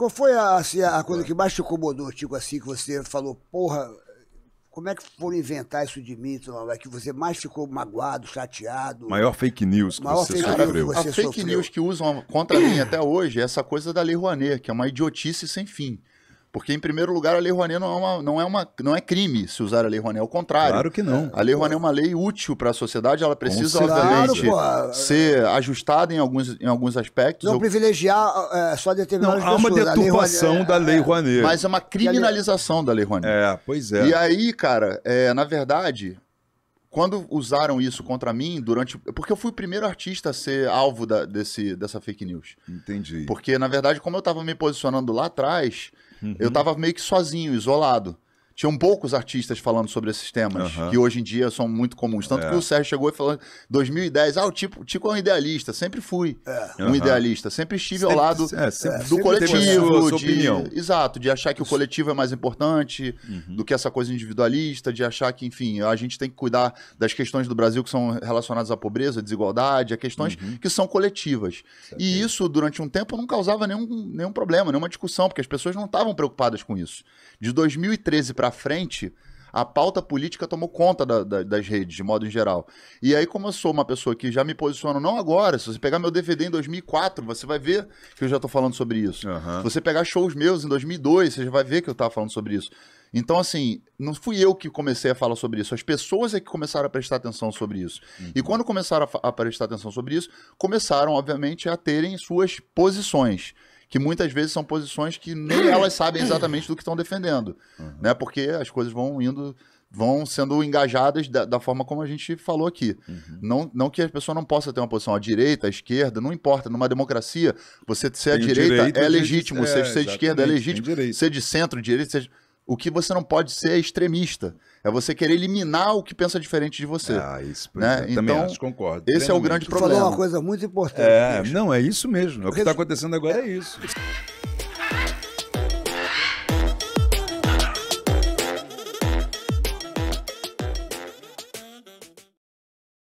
Qual foi a, assim, a coisa que mais te incomodou, tipo assim, que você falou, porra, como é que foram inventar isso de mim, é que você mais ficou magoado, chateado? Maior fake news que Maior você sofreu. Que você a fake sofreu. news que usam contra mim até hoje é essa coisa da Lei Rouanet, que é uma idiotice sem fim. Porque, em primeiro lugar, a Lei Rouanet não é, uma, não é, uma, não é crime se usar a Lei Rouanet, é o contrário. Claro que não. A Lei Rouanet é uma lei útil para a sociedade, ela precisa, obviamente, claro, ser ajustada em alguns, em alguns aspectos. Não Eu... privilegiar é, só determinadas não, Há uma deturpação é, da Lei é. Rouanet. É, mas é uma criminalização lei... da Lei Rouanet. É, pois é. E aí, cara, é, na verdade, quando usaram isso contra mim durante. Porque eu fui o primeiro artista a ser alvo da, desse, dessa fake news. Entendi. Porque, na verdade, como eu estava me posicionando lá atrás, Uhum. Eu tava meio que sozinho, isolado tinham poucos artistas falando sobre esses temas, uhum. que hoje em dia são muito comuns. Tanto é. que o Sérgio chegou e falou 2010, ah, o tipo Tico é um idealista, sempre fui é. um uhum. idealista, sempre estive sempre, ao lado é, sempre, do sempre coletivo. Sua, de, Exato, de achar que o coletivo é mais importante uhum. do que essa coisa individualista, de achar que, enfim, a gente tem que cuidar das questões do Brasil que são relacionadas à pobreza, à desigualdade, a questões uhum. que são coletivas. Certo. E isso, durante um tempo, não causava nenhum, nenhum problema, nenhuma discussão, porque as pessoas não estavam preocupadas com isso. De 2013 para frente, a pauta política tomou conta da, da, das redes, de modo em geral. E aí, como eu sou uma pessoa que já me posiciono, não agora, se você pegar meu DVD em 2004, você vai ver que eu já estou falando sobre isso. Uhum. Se você pegar shows meus em 2002, você já vai ver que eu estava falando sobre isso. Então, assim, não fui eu que comecei a falar sobre isso, as pessoas é que começaram a prestar atenção sobre isso. Uhum. E quando começaram a, a prestar atenção sobre isso, começaram, obviamente, a terem suas posições que muitas vezes são posições que nem elas sabem exatamente do que estão defendendo, uhum. né? Porque as coisas vão indo vão sendo engajadas da, da, forma como a gente falou aqui. Uhum. Não, não que a pessoa não possa ter uma posição à direita, à esquerda, não importa. Numa democracia, você ser à direita, é legítimo, é, ser, de esquerda é legítimo, ser de centro, direita, seja... O que você não pode ser é extremista. É você querer eliminar o que pensa diferente de você. Ah, isso. Né? Eu é, então, acho, concordo. Esse Plenamente. é o grande tu problema. Falou uma coisa muito importante. É, não, é isso mesmo. É o que está acontecendo agora é isso.